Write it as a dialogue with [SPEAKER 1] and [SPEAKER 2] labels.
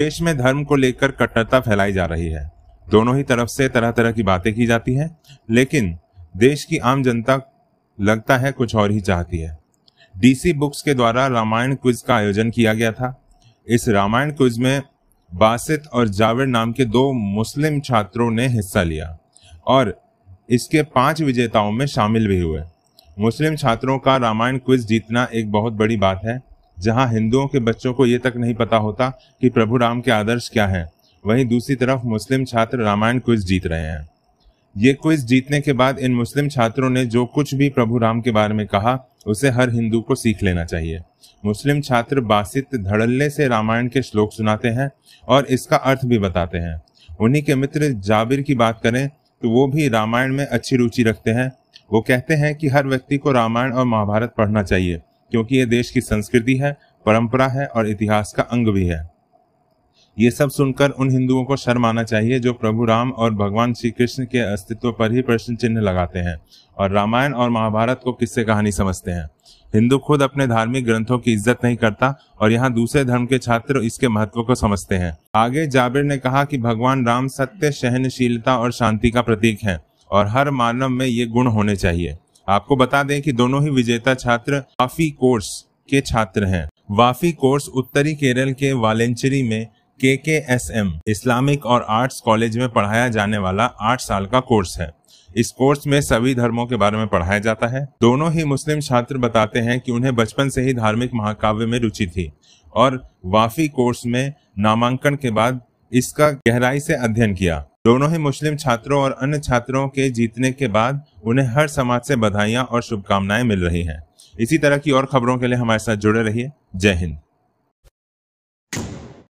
[SPEAKER 1] देश में धर्म को लेकर कट्टरता फैलाई जा रही है दोनों ही तरफ से तरह तरह की बातें की जाती हैं लेकिन देश की आम जनता लगता है कुछ और ही चाहती है डीसी बुक्स के द्वारा रामायण क्विज का आयोजन किया गया था इस रामायण क्विज में बासित और जावेद नाम के दो मुस्लिम छात्रों ने हिस्सा लिया और इसके पांच विजेताओं में शामिल भी हुए मुस्लिम छात्रों का रामायण क्विज जीतना एक बहुत बड़ी बात है जहाँ हिंदुओं के बच्चों को ये तक नहीं पता होता कि प्रभु राम के आदर्श क्या हैं वहीं दूसरी तरफ मुस्लिम छात्र रामायण क्विज जीत रहे हैं ये क्विज जीतने के बाद इन मुस्लिम छात्रों ने जो कुछ भी प्रभु राम के बारे में कहा उसे हर हिंदू को सीख लेना चाहिए मुस्लिम छात्र बासित धड़ल्ले से रामायण के श्लोक सुनाते हैं और इसका अर्थ भी बताते हैं उन्हीं के मित्र जाबिर की बात करें तो वो भी रामायण में अच्छी रुचि रखते हैं वो कहते हैं कि हर व्यक्ति को रामायण और महाभारत पढ़ना चाहिए क्योंकि ये देश की संस्कृति है परंपरा है और इतिहास का अंग भी है ये सब सुनकर उन हिंदुओं को शर्म आना चाहिए जो प्रभु राम और भगवान श्री कृष्ण के अस्तित्व पर ही प्रश्न चिन्ह लगाते हैं और रामायण और महाभारत को किससे कहानी समझते हैं हिंदू खुद अपने धार्मिक ग्रंथों की इज्जत नहीं करता और यहाँ दूसरे धर्म के छात्र इसके महत्व को समझते हैं आगे जाबिर ने कहा कि भगवान राम सत्य सहनशीलता और शांति का प्रतीक है और हर मानव में ये गुण होने चाहिए आपको बता दें कि दोनों ही विजेता छात्र वाफी कोर्स के छात्र हैं वाफी कोर्स उत्तरी केरल के वालेंचरी में K K S M Islamic और आर्ट्स कॉलेज में पढ़ाया जाने वाला आठ साल का कोर्स है इस कोर्स में सभी धर्मों के बारे में पढ़ाया जाता है दोनों ही मुस्लिम छात्र बताते हैं कि उन्हें बचपन से ही धार्मिक महाकाव्य में रुचि थी और वाफी कोर्स में नामांकन के बाद इसका गहराई से अध्ययन किया दोनों ही मुस्लिम छात्रों और अन्य छात्रों के जीतने के बाद उन्हें हर समाज से बधाइयाँ और शुभकामनाएं मिल रही हैं इसी तरह की और खबरों के लिए हमारे साथ जुड़े रहिए जय हिंद